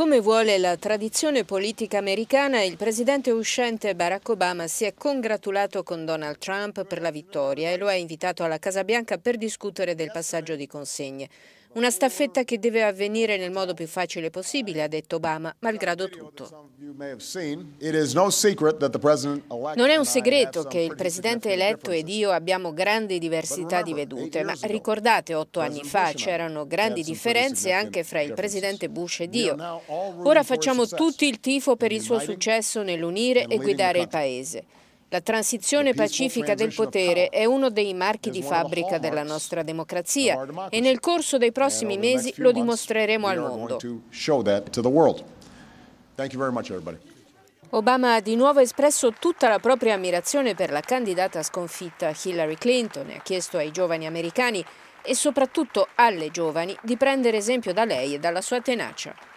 Come vuole la tradizione politica americana, il presidente uscente Barack Obama si è congratulato con Donald Trump per la vittoria e lo ha invitato alla Casa Bianca per discutere del passaggio di consegne. Una staffetta che deve avvenire nel modo più facile possibile, ha detto Obama, malgrado tutto. Non è un segreto che il presidente eletto ed io abbiamo grandi diversità di vedute, ma ricordate, otto anni fa c'erano grandi differenze anche fra il presidente Bush ed io. Ora facciamo tutti il tifo per il suo successo nell'unire e guidare il Paese. La transizione pacifica del potere è uno dei marchi di fabbrica della nostra democrazia e nel corso dei prossimi mesi lo dimostreremo al mondo. Obama ha di nuovo espresso tutta la propria ammirazione per la candidata sconfitta Hillary Clinton e ha chiesto ai giovani americani e soprattutto alle giovani di prendere esempio da lei e dalla sua tenacia.